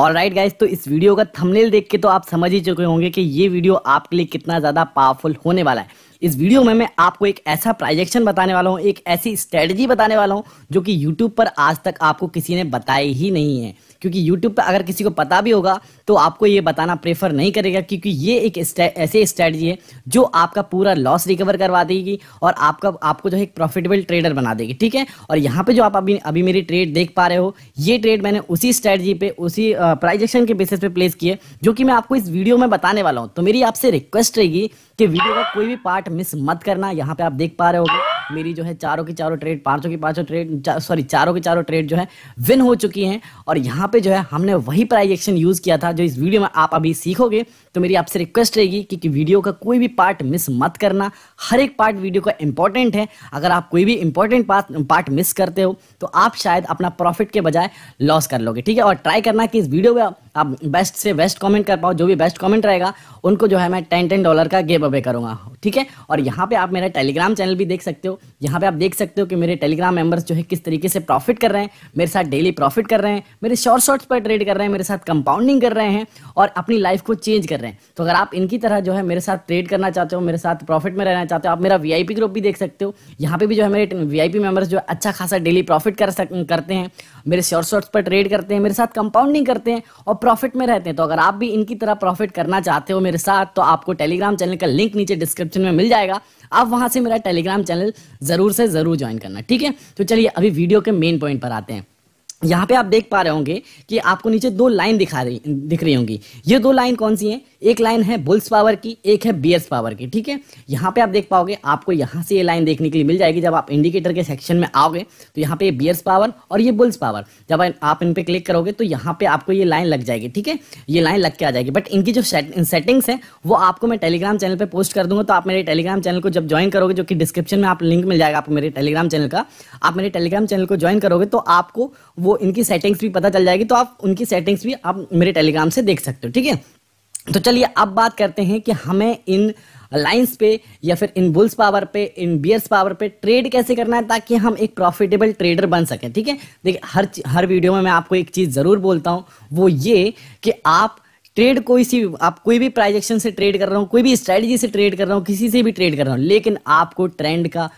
और right guys तो इस वीडियो का थंबनेल देख के तो आप समझ ही चुके होंगे कि ये वीडियो आपके लिए कितना ज़्यादा पावरफुल होने वाला है इस वीडियो में मैं आपको एक ऐसा प्राइजेक्शन बताने वाला हूँ एक ऐसी स्ट्रेटजी बताने वाला हूँ जो कि यूट्यूब पर आज तक आपको किसी ने बताई ही नहीं है क्योंकि यूट्यूब पर अगर किसी को पता भी होगा तो आपको ये बताना प्रेफर नहीं करेगा क्योंकि ये एक ऐसी स्ट्रेटजी है जो आपका पूरा लॉस रिकवर करवा देगी और आपका आपको जो है एक प्रॉफिटेबल ट्रेडर बना देगी ठीक है और यहाँ पर जो आप अभी अभी मेरी ट्रेड देख पा रहे हो ये ट्रेड मैंने उसी स्ट्रेटजी पे उसी प्राइजेक्शन के बेसिस पे प्लेस किए जो कि मैं आपको इस वीडियो में बताने वाला हूँ तो मेरी आपसे रिक्वेस्ट रहेगी कि वीडियो का कोई भी पार्ट मिस मत करना यहाँ पे आप देख पा रहे हो मेरी जो है चारों की चारों ट्रेड पांचों की पांचों ट्रेड चा, सॉरी चारों की चारों ट्रेड जो है विन हो चुकी हैं और यहाँ पे जो है हमने वही प्राइजेक्शन यूज़ किया था जो इस वीडियो में आप अभी सीखोगे तो मेरी आपसे रिक्वेस्ट रहेगी कि, कि वीडियो का कोई भी पार्ट मिस मत करना हर एक पार्ट वीडियो का इंपॉर्टेंट है अगर आप कोई भी इंपॉर्टेंट पार्ट मिस करते हो तो आप शायद अपना प्रॉफिट के बजाय लॉस कर लोगे ठीक है और ट्राई करना कि इस वीडियो में आप बेस्ट से बेस्ट कॉमेंट कर पाओ जो भी बेस्ट कॉमेंट रहेगा उनको जो है मैं टेन टेन डॉलर का गेप अवे करूँगा ठीक है और यहाँ पे आप मेरा टेलीग्राम चैनल भी देख सकते हो यहाँ पे आप देख सकते हो कि मेरे टेलीग्राम मेंबर्स जो है किस तरीके से प्रॉफिट कर रहे हैं मेरे साथ डेली प्रॉफिट कर रहे हैं मेरे शॉर्ट शॉर्ट्स पर ट्रेड कर रहे हैं मेरे साथ कंपाउंडिंग कर रहे हैं और अपनी लाइफ को चेंज कर रहे हैं रहे हैं तो अगर आप इनकी तरह जो है मेरे साथ ट्रेड करना चाहते हो मेरे साथ प्रॉफिट में रहना चाहते हो आप मेरा वीआईपी ग्रुप भी देख सकते हो यहाँ पे भी जो है मेरे वीआईपी मेंबर्स जो अच्छा खासा डेली प्रॉफिट कर सक करते हैं मेरे शॉर्ट शॉर्ट्स पर ट्रेड करते हैं मेरे साथ कंपाउंडिंग करते हैं और प्रॉफिट में रहते हैं तो अगर आप भी इनकी तरह प्रॉफिट करना चाहते हो मेरे साथ तो आपको टेलीग्राम चैनल का लिंक नीचे डिस्क्रिप्शन में मिल जाएगा आप वहां से मेरा टेलीग्राम चैनल जरूर से जरूर ज्वाइन करना ठीक है तो चलिए अभी वीडियो के मेन पॉइंट पर आते हैं यहाँ पे आप देख पा रहे होंगे कि आपको नीचे दो लाइन दिखा रही दिख रही होंगी ये दो लाइन कौन सी हैं एक लाइन है बुल्स पावर की एक है बियर्स पावर की ठीक है यहाँ पे आप देख पाओगे आपको यहाँ से ये लाइन देखने के लिए मिल जाएगी जब आप इंडिकेटर के सेक्शन में आओगे तो यहाँ पे ये बियर्स पावर और ये बुल्स पावर जब आप इन पर क्लिक करोगे तो यहाँ पे आपको ये लाइन लग जाएगी ठीक है ये लाइन लग के आ जाएगी बट इनकी जो सेटिंग्स है वो आपको मैं टेलीग्राम चैनल पर पोस्ट कर दूंगा तो आप मेरे टेलीग्राम चैनल को जब ज्वाइन करोगे जो कि डिस्क्रिप्शन में आप लिंक मिल जाएगा आपको मेरे टेलीग्राम चैनल का आप मेरे टेलीग्राम चैनल को ज्वाइन करोगे तो आपको वो इनकी सेटिंग्स भी पता चल जाएगी तो आप उनकी सेटिंग्स भी आप मेरे टेलीग्राम से देख सकते हो ठीक है तो चलिए अब बात करते हैं कि हमें इन लाइंस पे या फिर इन बुल्स पावर पे इन बियर्स पावर पे ट्रेड कैसे करना है ताकि हम एक प्रॉफिटेबल ट्रेडर बन सकें ठीक है देखिए हर हर वीडियो में मैं आपको एक चीज़ ज़रूर बोलता हूँ वो ये कि आप ट्रेड कोई सी आप कोई भी प्राइजेक्शन से ट्रेड कर रहा हूँ कोई भी स्ट्रैटेजी से ट्रेड कर रहा हूँ किसी से भी ट्रेड कर रहा हूँ लेकिन आपको ट्रेंड का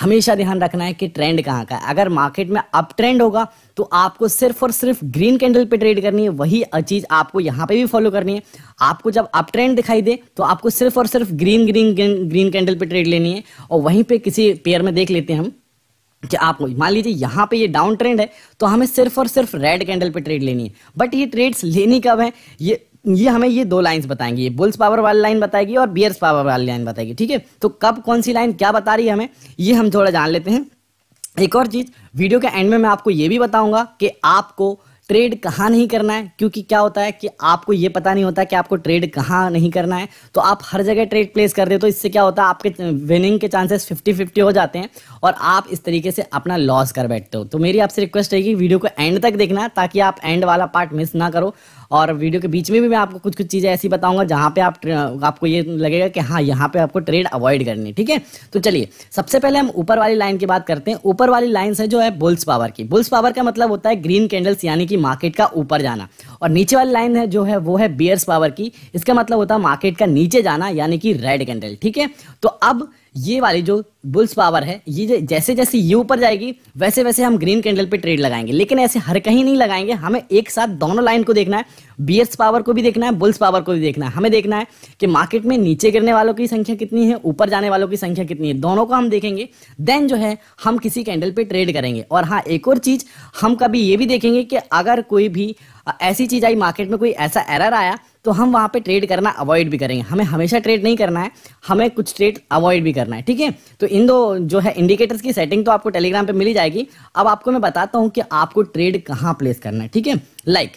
हमेशा ध्यान रखना है कि ट्रेंड कहाँ का है अगर मार्केट में अप ट्रेंड होगा तो आपको सिर्फ और सिर्फ ग्रीन कैंडल पे ट्रेड करनी है वही चीज़ आपको यहाँ पे भी फॉलो करनी है आपको जब अप ट्रेंड दिखाई दे तो आपको सिर्फ और सिर्फ green green green, green candle पे ट्रेड लेनी है और वहीं पे किसी पेयर में देख लेते हैं हम कि आप मान लीजिए यहाँ पे ये डाउन ट्रेंड है तो हमें सिर्फ और सिर्फ रेड कैंडल पे ट्रेड लेनी है बट ये ट्रेड्स लेनी कब है ये ये हमें ये दो लाइंस बताएंगी बुल्स पावर वाली लाइन बताएगी और बियर्स पावर वाली लाइन बताएगी ठीक है तो कब कौन सी लाइन क्या बता रही है हमें ये हम थोड़ा जान लेते हैं एक और चीज़ वीडियो के एंड में मैं आपको ये भी बताऊंगा कि आपको ट्रेड कहाँ नहीं करना है क्योंकि क्या होता है कि आपको ये पता नहीं होता कि आपको ट्रेड कहाँ नहीं करना है तो आप हर जगह ट्रेड प्लेस कर दे तो इससे क्या होता है आपके विनिंग के चांसेस 50 50 हो जाते हैं और आप इस तरीके से अपना लॉस कर बैठते हो तो मेरी आपसे रिक्वेस्ट रहेगी वीडियो को एंड तक देखना ताकि आप एंड वाला पार्ट मिस ना करो और वीडियो के बीच में भी मैं आपको कुछ कुछ चीज़ें ऐसी बताऊंगा जहाँ पे आप आपको ये लगेगा कि हाँ यहाँ पे आपको ट्रेड अवॉइड करनी ठीक है तो चलिए सबसे पहले हम ऊपर वाली लाइन की बात करते हैं ऊपर वाली लाइन से जो है बुल्स पावर की बुल्स पावर का मतलब होता है ग्रीन कैंडल्स यानी कि मार्केट का ऊपर जाना और नीचे वाली लाइन है जो है वो है बियर्स पावर की इसका मतलब होता है मार्केट का नीचे जाना यानी कि रेड कैंडल ठीक है तो अब ये वाली जो बुल्स पावर है ये जैसे जैसे ये ऊपर जाएगी वैसे वैसे हम ग्रीन कैंडल पे ट्रेड लगाएंगे लेकिन ऐसे हर कहीं नहीं लगाएंगे हमें एक साथ दोनों लाइन को देखना है बीएस पावर को भी देखना है बुल्स पावर को भी देखना है हमें देखना है कि मार्केट में नीचे गिरने वालों की संख्या कितनी है ऊपर जाने वालों की संख्या कितनी है दोनों को हम देखेंगे देन जो है हम किसी कैंडल पे ट्रेड करेंगे और हाँ एक और चीज हम कभी ये भी देखेंगे कि अगर कोई भी ऐसी चीज आई मार्केट में कोई ऐसा एरर आया तो हम वहाँ पे ट्रेड करना अवॉइड भी करेंगे हमें हमेशा ट्रेड नहीं करना है हमें कुछ ट्रेड अवॉइड भी करना है ठीक है तो इन दो जो है इंडिकेटर्स की सेटिंग तो आपको टेलीग्राम पे मिली जाएगी अब आपको मैं बताता हूँ कि आपको ट्रेड कहाँ प्लेस करना है ठीक है लाइक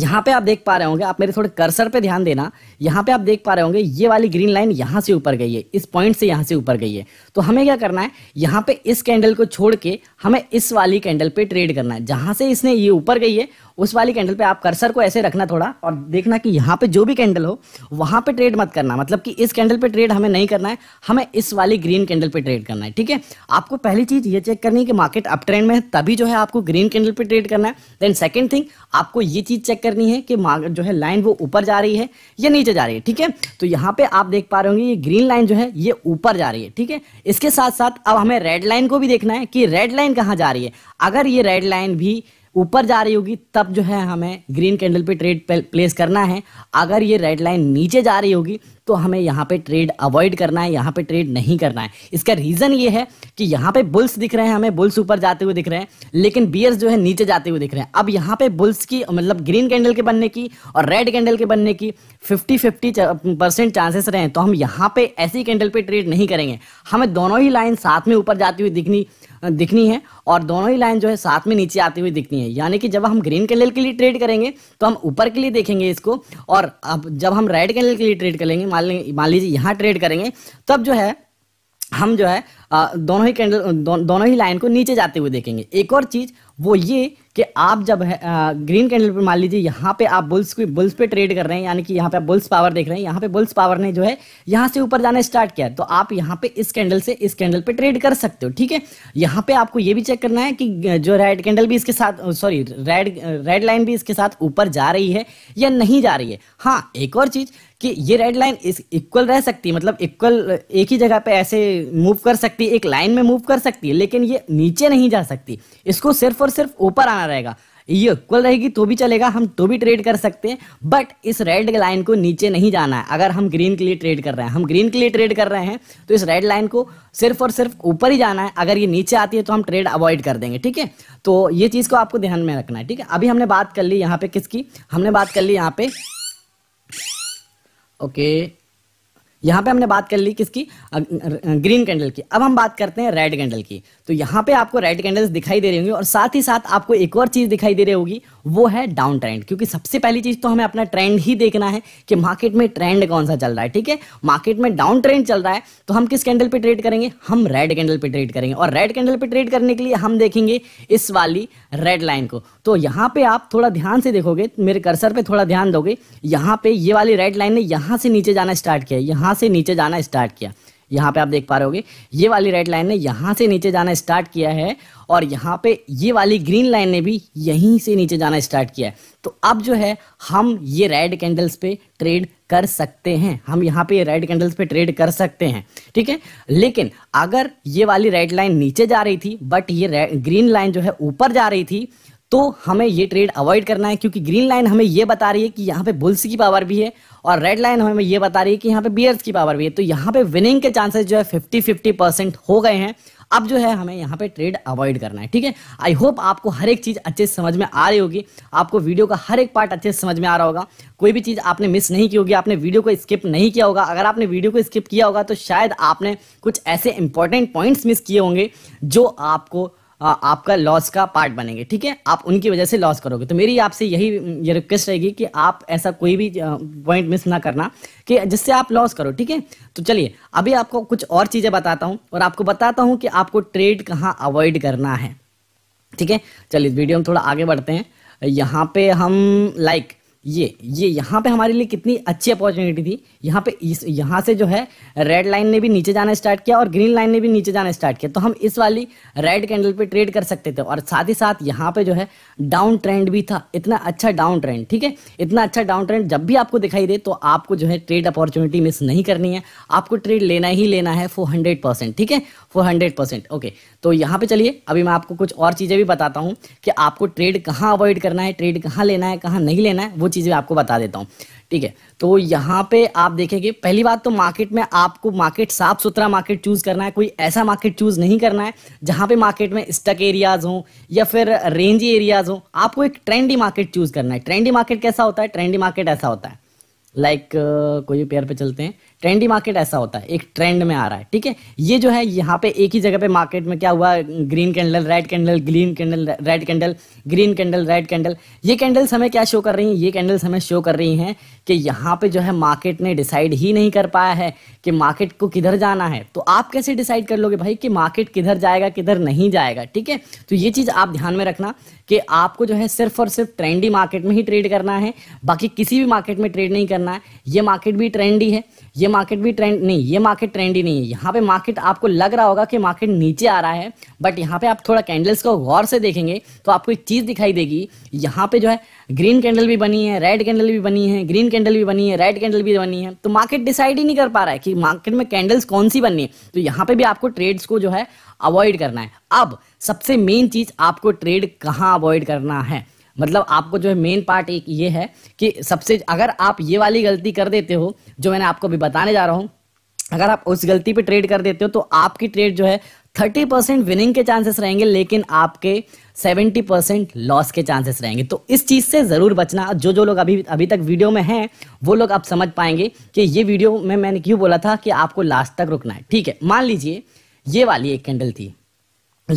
यहाँ पे आप देख पा रहे होंगे आप मेरे थोड़े कर्सर पे ध्यान देना यहाँ पे आप देख पा रहे होंगे ये वाली ग्रीन लाइन यहाँ से ऊपर गई है इस पॉइंट से यहाँ से ऊपर गई है तो हमें क्या करना है यहाँ पे इस कैंडल को छोड़ के हमें इस वाली कैंडल पे ट्रेड करना है जहाँ से इसने ये ऊपर गई है उस वाली कैंडल पे आप कर्सर को ऐसे रखना थोड़ा और देखना कि यहाँ पे जो भी कैंडल हो वहाँ पे ट्रेड मत करना मतलब कि इस कैंडल पे ट्रेड हमें नहीं करना है हमें इस वाली ग्रीन कैंडल पे ट्रेड करना है ठीक है आपको पहली चीज ये चेक करनी है कि मार्केट अप ट्रेंड में है तभी जो है आपको ग्रीन कैंडल पे ट्रेड करना है देन सेकेंड थिंग आपको ये चीज चेक करनी है कि जो है लाइन वो ऊपर जा रही है या नीचे जा रही है ठीक है तो यहाँ पे आप देख पा रहे होंगे ये ग्रीन लाइन जो है ये ऊपर जा रही है ठीक है इसके साथ साथ अब हमें रेड लाइन को भी देखना है कि रेड लाइन कहाँ जा रही है अगर ये रेड लाइन भी ऊपर जा रही होगी तब जो है हमें ग्रीन कैंडल पे ट्रेड प्लेस करना है अगर ये रेड लाइन नीचे जा रही होगी तो हमें यहाँ पे ट्रेड अवॉइड करना है यहाँ पे ट्रेड नहीं करना है इसका रीज़न ये है कि यहाँ पे बुल्स दिख रहे हैं हमें बुल्स ऊपर जाते हुए दिख रहे हैं लेकिन बियर्स जो है नीचे जाते हुए दिख रहे हैं अब यहाँ पे बुल्स की मतलब ग्रीन कैंडल के बनने की और रेड कैंडल के बनने की फिफ्टी फिफ्टी परसेंट चांसेस रहे हैं तो हम यहाँ पे ऐसी कैंडल पर ट्रेड नहीं करेंगे हमें दोनों ही लाइन साथ में ऊपर जाती हुई दिखनी दिखनी है और दोनों ही लाइन जो है साथ में नीचे आती हुई दिखनी है यानी कि जब हम ग्रीन कैंडल के लिए ट्रेड करेंगे तो हम ऊपर के लिए देखेंगे इसको और अब जब हम रेड कैंडल के लिए ट्रेड करेंगे मान लें मान लीजिए यहाँ ट्रेड करेंगे तब जो है हम जो है दोनों ही कैंडल दो, दोनों ही लाइन को नीचे जाते हुए देखेंगे एक और चीज़ वो ये कि आप जब है ग्रीन कैंडल पर मान लीजिए यहाँ पे आप बुल्स की बुल्स पे ट्रेड कर रहे हैं यानी कि यहाँ पे आप बुल्स पावर देख रहे हैं यहाँ पे बुल्स पावर ने जो है यहाँ से ऊपर जाना स्टार्ट किया तो आप यहाँ पे इस कैंडल से इस कैंडल पे ट्रेड कर सकते हो ठीक है यहाँ पे आपको ये भी चेक करना है कि जो रेड कैंडल भी इसके साथ सॉरी रेड रेड लाइन भी इसके साथ ऊपर जा रही है या नहीं जा रही है हाँ एक और चीज़ कि ये रेड लाइन इक्वल रह सकती है मतलब इक्वल एक ही जगह पे ऐसे मूव कर सकती है एक लाइन में मूव कर सकती है लेकिन ये नीचे नहीं जा सकती इसको सिर्फ और सिर्फ ऊपर आना रहेगा ये इक्वल रहेगी तो भी चलेगा हम तो भी ट्रेड कर सकते हैं बट इस रेड लाइन को नीचे नहीं जाना है अगर हम ग्रीन के लिए ट्रेड कर रहे हैं हम ग्रीन के लिए ट्रेड कर रहे हैं तो इस रेड लाइन को सिर्फ और सिर्फ ऊपर ही जाना है अगर ये नीचे आती है तो हम ट्रेड अवॉइड कर देंगे ठीक है तो ये चीज़ को आपको ध्यान में रखना है ठीक है अभी हमने बात कर ली यहाँ पे किसकी हमने बात कर ली यहाँ पे ओके यहां पे हमने बात कर ली किसकी ग्रीन कैंडल की अब हम बात करते हैं रेड कैंडल की तो यहाँ पे आपको रेड कैंडल्स दिखाई दे रही होंगी और साथ ही साथ आपको एक और चीज़ दिखाई दे रही होगी वो है डाउन ट्रेंड क्योंकि सबसे पहली चीज़ तो हमें अपना ट्रेंड ही देखना है कि मार्केट में ट्रेंड कौन सा चल रहा है ठीक है मार्केट में डाउन ट्रेंड चल रहा है तो हम किस कैंडल पर ट्रेड करेंगे हम रेड कैंडल पर ट्रेड करेंगे और रेड कैंडल पर ट्रेड करने के लिए हम देखेंगे इस वाली रेड लाइन को तो यहाँ पे आप थोड़ा ध्यान से देखोगे मेरे कर्सर पे थोड़ा ध्यान दोगे यहाँ पे ये वाली रेड लाइन ने यहाँ से नीचे जाना स्टार्ट किया यहाँ से नीचे जाना स्टार्ट किया यहाँ पे आप देख पा रहे होगे ये वाली रेड लाइन ने यहाँ से नीचे जाना स्टार्ट किया है और यहाँ पे ये वाली ग्रीन लाइन ने भी यहीं से नीचे जाना स्टार्ट किया है तो अब जो है हम ये रेड कैंडल्स पे ट्रेड कर सकते हैं हम यहाँ पे रेड कैंडल्स पे ट्रेड कर सकते हैं ठीक है लेकिन अगर ये वाली रेड लाइन नीचे जा रही थी बट ये ग्रीन लाइन जो है ऊपर जा रही थी तो हमें ये ट्रेड अवॉइड करना है क्योंकि ग्रीन लाइन हमें ये बता रही है कि यहाँ पे बुल्स की पावर भी है और रेड लाइन हमें ये बता रही है कि यहाँ पे बियर्स की पावर भी है तो यहाँ पे विनिंग के चांसेस जो है फिफ्टी फिफ्टी परसेंट हो गए हैं अब जो है हमें यहाँ पे ट्रेड अवॉइड करना है ठीक है आई होप आपको हर एक चीज़ अच्छे से समझ में आ रही होगी आपको वीडियो का हर एक पार्ट अच्छे से समझ में आ रहा होगा कोई भी चीज़ आपने मिस नहीं की होगी आपने वीडियो को स्किप नहीं किया होगा अगर आपने वीडियो को स्किप किया होगा तो शायद आपने कुछ ऐसे इंपॉर्टेंट पॉइंट्स मिस किए होंगे जो आपको आपका लॉस का पार्ट बनेंगे ठीक है आप उनकी वजह से लॉस करोगे तो मेरी आपसे यही ये रिक्वेस्ट रहेगी कि आप ऐसा कोई भी पॉइंट मिस ना करना कि जिससे आप लॉस करो ठीक है तो चलिए अभी आपको कुछ और चीज़ें बताता हूँ और आपको बताता हूँ कि आपको ट्रेड कहाँ अवॉइड करना है ठीक है चलिए वीडियो में थोड़ा आगे बढ़ते हैं यहाँ पे हम लाइक ये ये यहाँ पे हमारे लिए कितनी अच्छी अपॉर्चुनिटी थी यहाँ पे इस यहाँ से जो है रेड लाइन ने भी नीचे जाना स्टार्ट किया और ग्रीन लाइन ने भी नीचे जाना स्टार्ट किया तो हम इस वाली रेड कैंडल पे ट्रेड कर सकते थे और साथ ही साथ यहाँ पे जो है डाउन ट्रेंड भी था इतना अच्छा डाउन ट्रेंड ठीक है इतना अच्छा डाउन ट्रेंड जब भी आपको दिखाई दे तो आपको जो है ट्रेड अपॉर्चुनिटी मिस नहीं करनी है आपको ट्रेड लेना ही लेना है फोर हंड्रेड परसेंट ठीक है फोर हंड्रेड परसेंट ओके तो यहाँ पर चलिए अभी मैं आपको कुछ और चीज़ें भी बताता हूँ कि आपको ट्रेड कहाँ अवॉइड करना है ट्रेड कहाँ लेना है कहाँ नहीं लेना है वो चीज़ मैं आपको बता देता हूँ ठीक है तो यहाँ पे आप देखेंगे पहली बात तो मार्केट में आपको मार्केट साफ सुथरा मार्केट चूज़ करना है कोई ऐसा मार्केट चूज़ नहीं करना है जहाँ पे मार्केट में स्टक एरियाज़ हों या फिर रेंजी एरियाज़ हों आपको एक ट्रेंडी मार्केट चूज़ करना है ट्रेंडी मार्केट कैसा होता है ट्रेंडी मार्केट ऐसा होता है लाइक like, uh, कोई पेयर पे चलते हैं ट्रेंडी मार्केट ऐसा होता है एक ट्रेंड में आ रहा है ठीक है ये जो है यहाँ पे एक ही जगह पे मार्केट में क्या हुआ green candle red candle green candle red candle green candle red candle ये कैंडल्स हमें क्या शो कर रही हैं ये कैंडल्स हमें शो कर रही हैं कि यहाँ पे जो है मार्केट ने डिसाइड ही नहीं कर पाया है कि मार्केट को किधर जाना है तो आप कैसे डिसाइड कर लोगे भाई कि मार्केट किधर जाएगा किधर नहीं जाएगा ठीक है तो ये चीज़ आप ध्यान में रखना कि आपको जो है सिर्फ और सिर्फ ट्रेंडी मार्केट में ही ट्रेड करना है बाकी किसी भी मार्केट में ट्रेड नहीं करना है ये मार्केट भी ट्रेंडी है ये मार्केट भी ट्रेंड नहीं ये मार्केट ट्रेंड ही नहीं है यहाँ पे मार्केट आपको लग रहा होगा कि मार्केट नीचे आ रहा है बट यहाँ पे आप थोड़ा कैंडल्स को गौर से देखेंगे तो आपको एक चीज़ दिखाई देगी यहाँ पे जो है ग्रीन कैंडल भी बनी है रेड कैंडल भी बनी है ग्रीन कैंडल भी बनी है रेड कैंडल भी बनी है तो मार्केट डिसाइड ही नहीं कर पा रहा है कि मार्केट में कैंडल्स कौन सी बननी है तो यहाँ पे भी आपको ट्रेड्स को जो है अवॉइड करना है अब सबसे मेन चीज़ आपको ट्रेड कहाँ अवॉइड करना है मतलब आपको जो है मेन पार्ट एक ये है कि सबसे अगर आप ये वाली गलती कर देते हो जो मैंने आपको अभी बताने जा रहा हूँ अगर आप उस गलती पे ट्रेड कर देते हो तो आपकी ट्रेड जो है थर्टी परसेंट विनिंग के चांसेस रहेंगे लेकिन आपके सेवेंटी परसेंट लॉस के चांसेस रहेंगे तो इस चीज़ से ज़रूर बचना जो जो लोग अभी अभी तक वीडियो में हैं वो लोग आप समझ पाएंगे कि ये वीडियो में मैंने क्यों बोला था कि आपको लास्ट तक रुकना है ठीक है मान लीजिए ये वाली एक कैंडल थी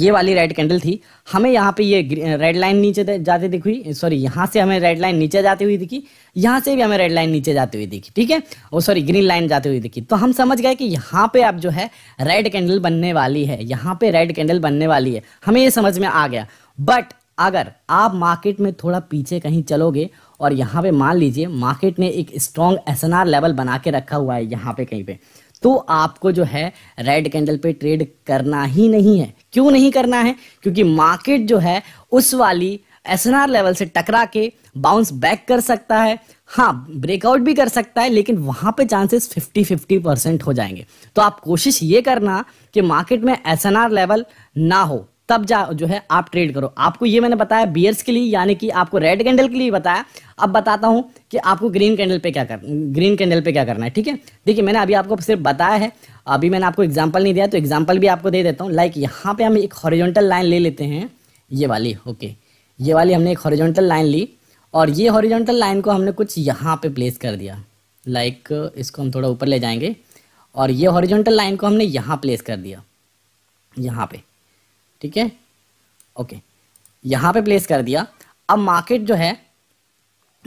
ये वाली रेड कैंडल थी हमें यहाँ पे ये रेड लाइन नीचे जाते दिख हुई सॉरी यहाँ से हमें रेड लाइन नीचे जाती हुई दिखी यहाँ से भी हमें रेड लाइन नीचे जाती हुई दिखी ठीक है और सॉरी ग्रीन लाइन जाती हुई दिखी तो हम समझ गए कि यहाँ पे अब जो है रेड कैंडल बनने वाली है यहाँ पे रेड कैंडल बनने वाली है हमें ये समझ में आ गया बट अगर आप मार्केट में थोड़ा पीछे कहीं चलोगे और यहाँ पे मान लीजिए मार्केट ने एक स्ट्रॉन्ग एस लेवल बना के रखा हुआ है यहाँ पे कहीं पे तो आपको जो है रेड कैंडल पे ट्रेड करना ही नहीं है क्यों नहीं करना है क्योंकि मार्केट जो है उस वाली एस लेवल से टकरा के बाउंस बैक कर सकता है हाँ ब्रेकआउट भी कर सकता है लेकिन वहाँ पे चांसेस 50 50 परसेंट हो जाएंगे तो आप कोशिश ये करना कि मार्केट में एस लेवल ना हो तब जा जो है आप ट्रेड करो आपको ये मैंने बताया बियर्स के लिए यानी कि आपको रेड कैंडल के लिए बताया अब बताता हूँ कि आपको ग्रीन कैंडल पे क्या कर ग्रीन कैंडल पे क्या करना है ठीक है देखिए मैंने अभी आपको सिर्फ बताया है अभी मैंने आपको एग्जाम्पल नहीं दिया तो एग्जाम्पल भी आपको दे देता हूँ लाइक यहाँ पे हम एक हॉरिजोनटल लाइन ले लेते हैं ये वाली ओके ये वाली हमने एक हॉरिजोनटल लाइन ली और ये हॉरिजोनटल लाइन को हमने कुछ यहाँ पे प्लेस कर दिया लाइक इसको हम थोड़ा ऊपर ले जाएंगे और ये हॉरिजोनटल लाइन को हमने यहाँ प्लेस कर दिया यहाँ पे ठीक है ओके यहां पे प्लेस कर दिया अब मार्केट जो है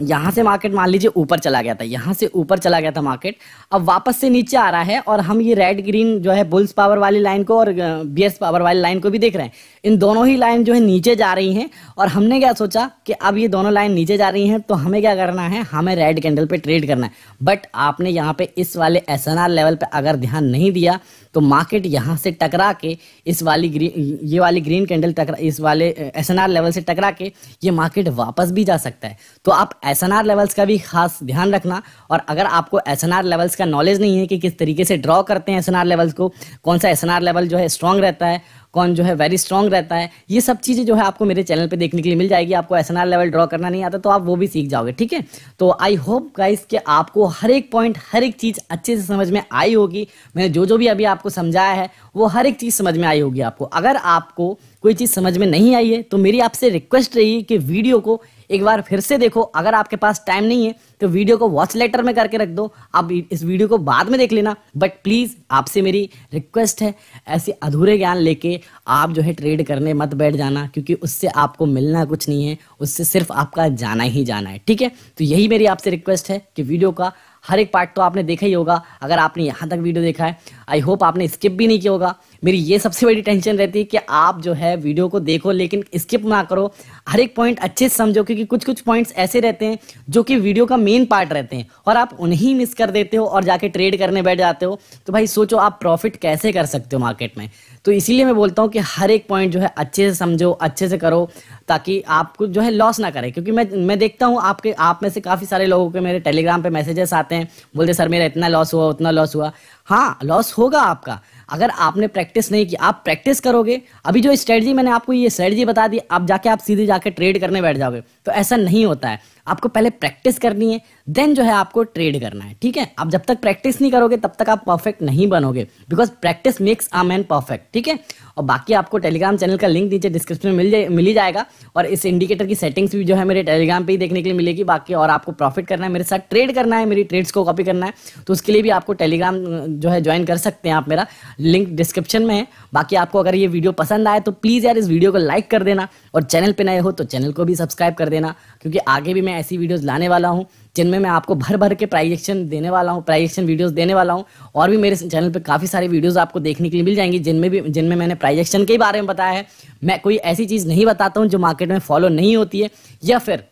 यहाँ से मार्केट मान लीजिए ऊपर चला गया था यहाँ से ऊपर चला गया था मार्केट अब वापस से नीचे आ रहा है और हम ये रेड ग्रीन जो है बुल्स पावर वाली लाइन को और बीएस पावर वाली लाइन को भी देख रहे हैं इन दोनों ही लाइन जो है नीचे जा रही हैं और हमने क्या सोचा कि अब ये दोनों लाइन नीचे जा रही हैं तो हमें क्या करना है हमें रेड कैंडल पर ट्रेड करना है बट आपने यहाँ पर इस वाले एस लेवल पर अगर ध्यान नहीं दिया तो मार्केट यहाँ से टकरा के इस वाली ग्रीन ये वाली ग्रीन कैंडल टकरा इस वाले एस लेवल से टकरा के ये मार्केट वापस भी जा सकता है तो आप एस लेवल्स का भी खास ध्यान रखना और अगर आपको एस लेवल्स का नॉलेज नहीं है कि किस तरीके से ड्रॉ करते हैं एस लेवल्स को कौन सा एस लेवल जो है स्ट्रॉन्ग रहता है कौन जो है वेरी स्ट्रॉन्ग रहता है ये सब चीज़ें जो है आपको मेरे चैनल पे देखने के लिए मिल जाएगी आपको एस लेवल ड्रॉ करना नहीं आता तो आप वो भी सीख जाओगे ठीक है तो आई होप गाइस कि आपको हर एक पॉइंट हर एक चीज़ अच्छे से समझ में आई होगी मैंने जो जो भी अभी आपको समझाया है वो हर एक चीज़ समझ में आई होगी आपको अगर आपको कोई चीज़ समझ में नहीं आई है तो मेरी आपसे रिक्वेस्ट रही कि वीडियो को एक बार फिर से देखो अगर आपके पास टाइम नहीं है तो वीडियो को वॉच लेटर में करके रख दो आप इस वीडियो को बाद में देख लेना बट प्लीज़ आपसे मेरी रिक्वेस्ट है ऐसे अधूरे ज्ञान लेके आप जो है ट्रेड करने मत बैठ जाना क्योंकि उससे आपको मिलना कुछ नहीं है उससे सिर्फ आपका जाना ही जाना है ठीक है तो यही मेरी आपसे रिक्वेस्ट है कि वीडियो का हर एक पार्ट तो आपने देखा ही होगा अगर आपने यहाँ तक वीडियो देखा है आई होप आपने स्किप भी नहीं किया होगा मेरी ये सबसे बड़ी टेंशन रहती है कि आप जो है वीडियो को देखो लेकिन स्किप ना करो हर एक पॉइंट अच्छे से समझो क्योंकि कुछ कुछ पॉइंट्स ऐसे रहते हैं जो कि वीडियो का मेन पार्ट रहते हैं और आप उन्हीं मिस कर देते हो और जाके ट्रेड करने बैठ जाते हो तो भाई सोचो आप प्रॉफिट कैसे कर सकते हो मार्केट में तो इसीलिए मैं बोलता हूँ कि हर एक पॉइंट जो है अच्छे से समझो अच्छे से करो ताकि आपको जो है लॉस ना करें क्योंकि मैं मैं देखता हूँ आपके आप में से काफ़ी सारे लोगों के मेरे टेलीग्राम पर मैसेजेस आते हैं बोलते सर मेरा इतना लॉस हुआ उतना लॉस हुआ हाँ लॉस होगा आपका अगर आपने प्रैक्टिस नहीं की आप प्रैक्टिस करोगे अभी जो स्ट्रेटजी मैंने आपको ये स्ट्रेटजी बता दी आप जाके आप सीधे जाके ट्रेड करने बैठ जाओगे तो ऐसा नहीं होता है आपको पहले प्रैक्टिस करनी है देन जो है आपको ट्रेड करना है ठीक है आप जब तक प्रैक्टिस नहीं करोगे तब तक आप परफेक्ट नहीं बनोगे because practice makes a man perfect ठीक है और बाकी आपको टेलीग्राम चैनल का लिंक नीचे डिस्क्रिप्शन में मिल जाए मिली जाएगा और इस इंडिकेटर की सेटिंग्स भी जो है मेरे टेलीग्राम पे ही देखने के लिए मिलेगी बाकी और आपको प्रॉफिट करना है मेरे साथ ट्रेड करना है मेरी ट्रेड्स को कॉपी करना है तो उसके लिए भी आपको टेलीग्राम जो है ज्वाइन कर सकते हैं आप मेरा लिंक डिस्क्रिप्शन में है बाकी आपको अगर ये वीडियो पसंद आए तो प्लीज़ यार इस वीडियो को लाइक कर देना और चैनल पर नए हो तो चैनल को भी सब्सक्राइब कर देना क्योंकि आगे भी मैं मैं ऐसी वीडियोस लाने वाला हूँ जिनमें मैं आपको भर भर के प्राइजेक्शन देने वाला हूँ प्राइजेक्शन वीडियोस देने वाला हूँ और भी मेरे चैनल पे काफ़ी सारी वीडियोस आपको देखने के लिए मिल जाएंगी जिनमें भी जिनमें मैंने प्राइजेक्शन के बारे में बताया है मैं कोई ऐसी चीज़ नहीं बताता हूँ जो मार्केट में फॉलो नहीं होती है या फिर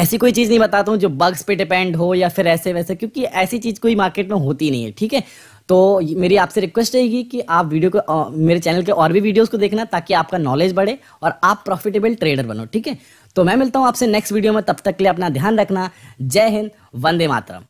ऐसी कोई चीज़ नहीं बताता हूँ जो बग्स पे डिपेंड हो या फिर ऐसे वैसे क्योंकि ऐसी चीज़ कोई मार्केट में होती नहीं है ठीक है तो मेरी आपसे रिक्वेस्ट रहेगी कि आप वीडियो को मेरे चैनल के और भी वीडियोस को देखना ताकि आपका नॉलेज बढ़े और आप प्रॉफिटेबल ट्रेडर बनो ठीक है तो मैं मिलता हूं आपसे नेक्स्ट वीडियो में तब तक के लिए अपना ध्यान रखना जय हिंद वंदे मातरम